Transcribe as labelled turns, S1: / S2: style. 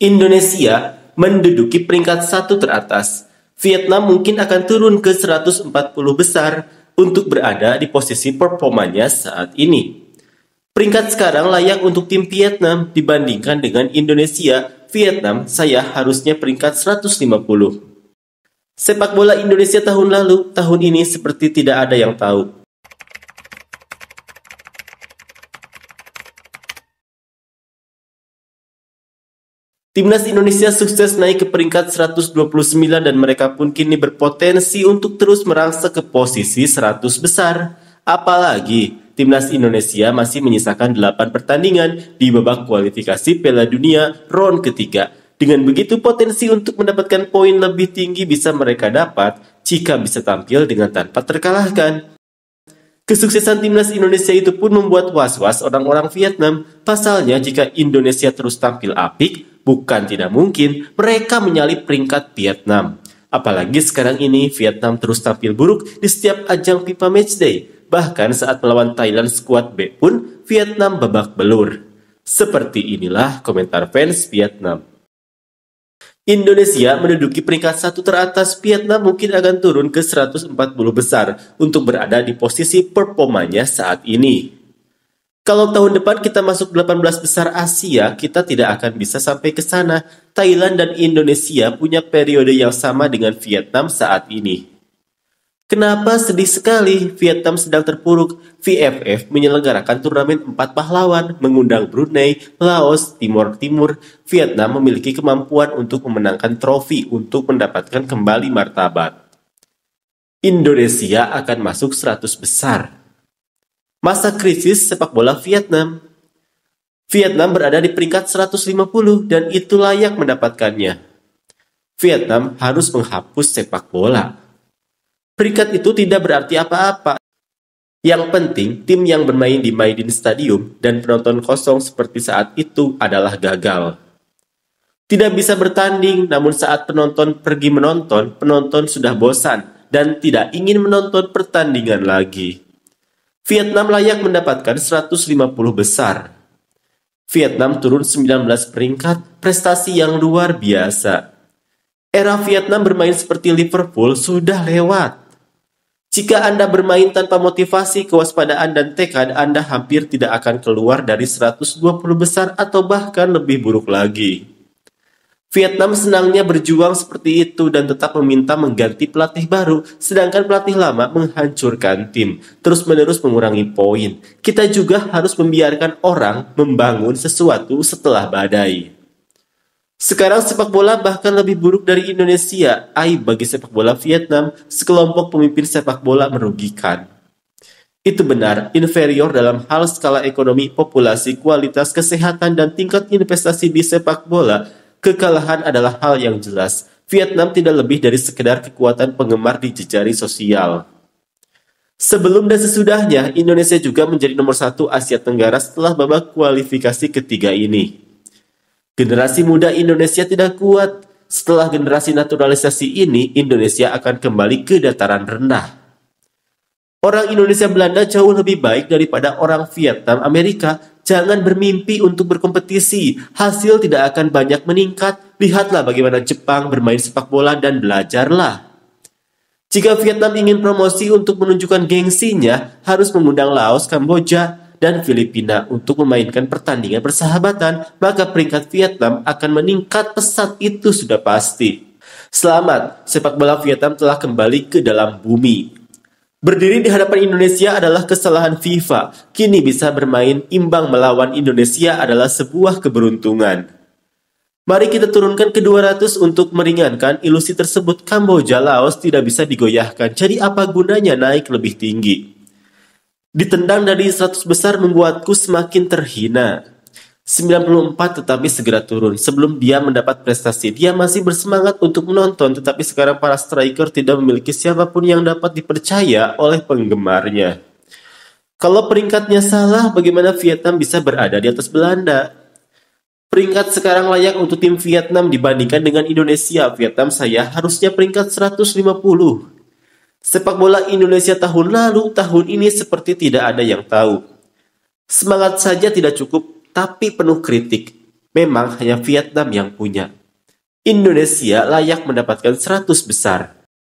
S1: Indonesia menduduki peringkat satu teratas. Vietnam mungkin akan turun ke 140 besar untuk berada di posisi performanya saat ini. Peringkat sekarang layak untuk tim Vietnam dibandingkan dengan Indonesia. Vietnam saya harusnya peringkat 150. Sepak bola Indonesia tahun lalu, tahun ini seperti tidak ada yang tahu. Timnas Indonesia sukses naik ke peringkat 129 dan mereka pun kini berpotensi untuk terus merangsek ke posisi 100 besar. Apalagi Timnas Indonesia masih menyisakan 8 pertandingan di babak kualifikasi Piala Dunia round ketiga. Dengan begitu potensi untuk mendapatkan poin lebih tinggi bisa mereka dapat jika bisa tampil dengan tanpa terkalahkan. Kesuksesan timnas Indonesia itu pun membuat was-was orang-orang Vietnam. Pasalnya jika Indonesia terus tampil apik, Bukan tidak mungkin mereka menyalip peringkat Vietnam. Apalagi sekarang ini Vietnam terus tampil buruk di setiap ajang FIFA Matchday. Bahkan saat melawan Thailand skuad B pun Vietnam babak belur. Seperti inilah komentar fans Vietnam. Indonesia menduduki peringkat satu teratas Vietnam mungkin akan turun ke 140 besar untuk berada di posisi performanya saat ini. Kalau tahun depan kita masuk 18 besar Asia, kita tidak akan bisa sampai ke sana. Thailand dan Indonesia punya periode yang sama dengan Vietnam saat ini. Kenapa sedih sekali Vietnam sedang terpuruk? VFF menyelenggarakan turnamen empat pahlawan, mengundang Brunei, Laos, Timor Timur. Vietnam memiliki kemampuan untuk memenangkan trofi untuk mendapatkan kembali martabat. Indonesia akan masuk 100 besar masa krisis sepak bola Vietnam. Vietnam berada di peringkat 150 dan itu layak mendapatkannya. Vietnam harus menghapus sepak bola. Peringkat itu tidak berarti apa-apa. Yang penting, tim yang bermain di Maidin Stadium dan penonton kosong seperti saat itu adalah gagal. Tidak bisa bertanding, namun saat penonton pergi menonton, penonton sudah bosan dan tidak ingin menonton pertandingan lagi. Vietnam layak mendapatkan 150 besar. Vietnam turun 19 peringkat, prestasi yang luar biasa. Era Vietnam bermain seperti Liverpool sudah lewat. Jika Anda bermain tanpa motivasi, kewaspadaan, dan tekad, Anda hampir tidak akan keluar dari 120 besar atau bahkan lebih buruk lagi. Vietnam senangnya berjuang seperti itu dan tetap meminta mengganti pelatih baru, sedangkan pelatih lama menghancurkan tim, terus-menerus mengurangi poin. Kita juga harus membiarkan orang membangun sesuatu setelah badai. Sekarang sepak bola bahkan lebih buruk dari Indonesia. Aib bagi sepak bola Vietnam, sekelompok pemimpin sepak bola merugikan. Itu benar, inferior dalam hal skala ekonomi, populasi, kualitas, kesehatan, dan tingkat investasi di sepak bola Kekalahan adalah hal yang jelas. Vietnam tidak lebih dari sekedar kekuatan penggemar di jejari sosial. Sebelum dan sesudahnya, Indonesia juga menjadi nomor satu Asia Tenggara setelah babak kualifikasi ketiga ini. Generasi muda Indonesia tidak kuat. Setelah generasi naturalisasi ini, Indonesia akan kembali ke dataran rendah. Orang Indonesia Belanda jauh lebih baik daripada orang Vietnam Amerika Jangan bermimpi untuk berkompetisi, hasil tidak akan banyak meningkat. Lihatlah bagaimana Jepang bermain sepak bola dan belajarlah. Jika Vietnam ingin promosi untuk menunjukkan gengsinya, harus mengundang Laos, Kamboja, dan Filipina untuk memainkan pertandingan persahabatan, maka peringkat Vietnam akan meningkat pesat itu sudah pasti. Selamat, sepak bola Vietnam telah kembali ke dalam bumi. Berdiri di hadapan Indonesia adalah kesalahan FIFA. Kini bisa bermain imbang melawan Indonesia adalah sebuah keberuntungan. Mari kita turunkan ke 200 untuk meringankan ilusi tersebut Kamboja Laos tidak bisa digoyahkan. Jadi apa gunanya naik lebih tinggi? Ditendang dari 100 besar membuatku semakin terhina. 94 tetapi segera turun. Sebelum dia mendapat prestasi, dia masih bersemangat untuk menonton tetapi sekarang para striker tidak memiliki siapapun yang dapat dipercaya oleh penggemarnya. Kalau peringkatnya salah, bagaimana Vietnam bisa berada di atas Belanda? Peringkat sekarang layak untuk tim Vietnam dibandingkan dengan Indonesia. Vietnam saya harusnya peringkat 150. Sepak bola Indonesia tahun lalu, tahun ini seperti tidak ada yang tahu. Semangat saja tidak cukup tapi penuh kritik. Memang hanya Vietnam yang punya. Indonesia layak mendapatkan 100 besar.